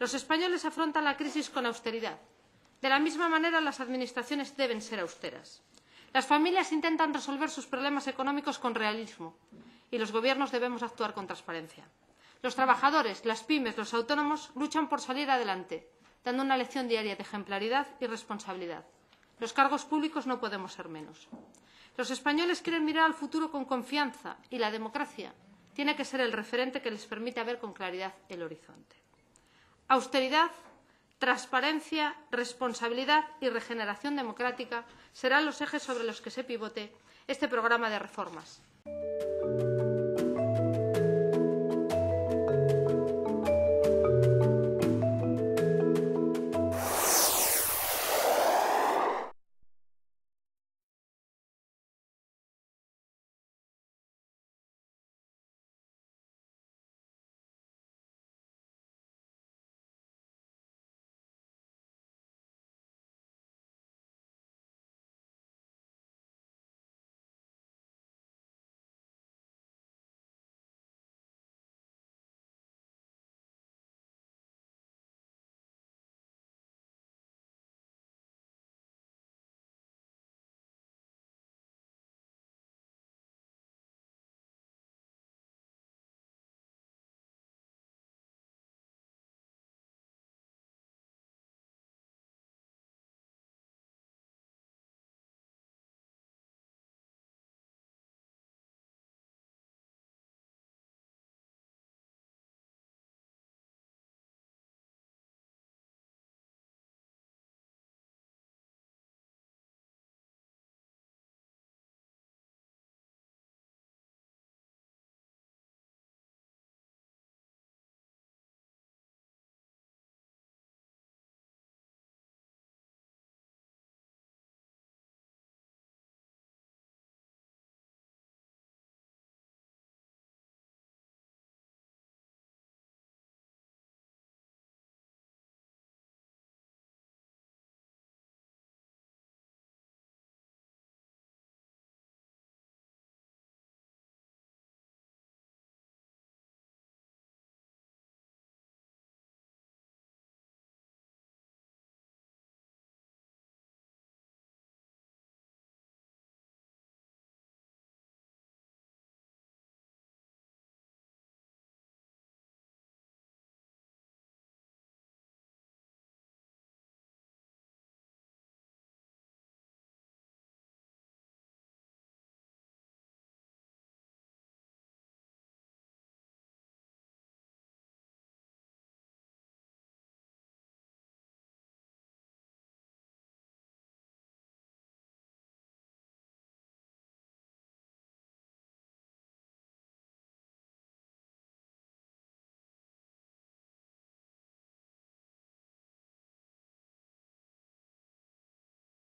Los españoles afrontan la crisis con austeridad. De la misma manera, las administraciones deben ser austeras. Las familias intentan resolver sus problemas económicos con realismo y los gobiernos debemos actuar con transparencia. Los trabajadores, las pymes, los autónomos luchan por salir adelante, dando una lección diaria de ejemplaridad y responsabilidad. Los cargos públicos no podemos ser menos. Los españoles quieren mirar al futuro con confianza y la democracia tiene que ser el referente que les permita ver con claridad el horizonte. Austeridad, transparencia, responsabilidad y regeneración democrática serán los ejes sobre los que se pivote este programa de reformas.